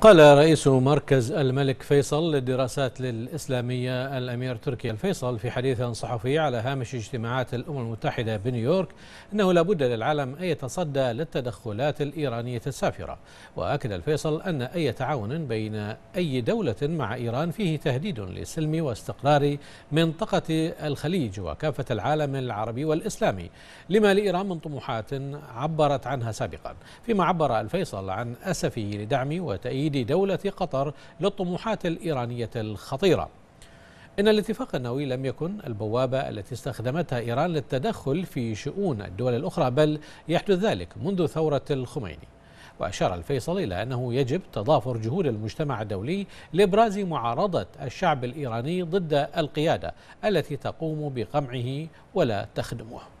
قال رئيس مركز الملك فيصل للدراسات الإسلامية الأمير تركي الفيصل في حديث صحفي على هامش اجتماعات الأمم المتحدة بنيويورك أنه لا بد للعالم أن يتصدى للتدخلات الإيرانية السافرة وأكد الفيصل أن أي تعاون بين أي دولة مع إيران فيه تهديد لسلم واستقرار منطقة الخليج وكافة العالم العربي والإسلامي لما لإيران من طموحات عبرت عنها سابقا فيما عبر الفيصل عن أسفه لدعم وتأييد تأييد دولة قطر للطموحات الإيرانية الخطيرة إن الاتفاق النووي لم يكن البوابة التي استخدمتها إيران للتدخل في شؤون الدول الأخرى بل يحدث ذلك منذ ثورة الخميني وأشار الفيصل إلى أنه يجب تضافر جهود المجتمع الدولي لإبراز معارضة الشعب الإيراني ضد القيادة التي تقوم بقمعه ولا تخدمه